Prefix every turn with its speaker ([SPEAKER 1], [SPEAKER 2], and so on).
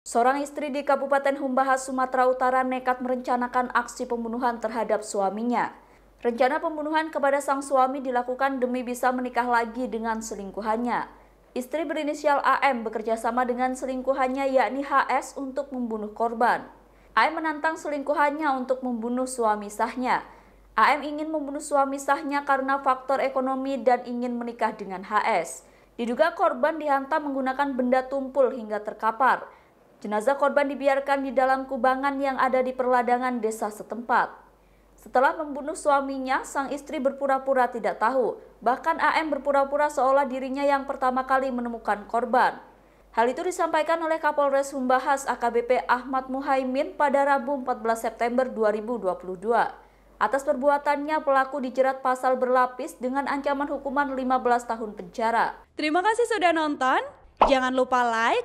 [SPEAKER 1] Seorang istri di Kabupaten Humbahas, Sumatera Utara nekat merencanakan aksi pembunuhan terhadap suaminya. Rencana pembunuhan kepada sang suami dilakukan demi bisa menikah lagi dengan selingkuhannya. Istri berinisial AM bekerja sama dengan selingkuhannya yakni HS untuk membunuh korban. AM menantang selingkuhannya untuk membunuh suami sahnya. AM ingin membunuh suami sahnya karena faktor ekonomi dan ingin menikah dengan HS. Diduga korban dihantam menggunakan benda tumpul hingga terkapar. Jenazah korban dibiarkan di dalam kubangan yang ada di perladangan desa setempat. Setelah membunuh suaminya, sang istri berpura-pura tidak tahu. Bahkan AM berpura-pura seolah dirinya yang pertama kali menemukan korban. Hal itu disampaikan oleh Kapolres Humbahas AKBP Ahmad Muhaimin pada Rabu 14 September 2022. Atas perbuatannya, pelaku dijerat pasal berlapis dengan ancaman hukuman 15 tahun penjara.
[SPEAKER 2] Terima kasih sudah nonton. Jangan lupa like,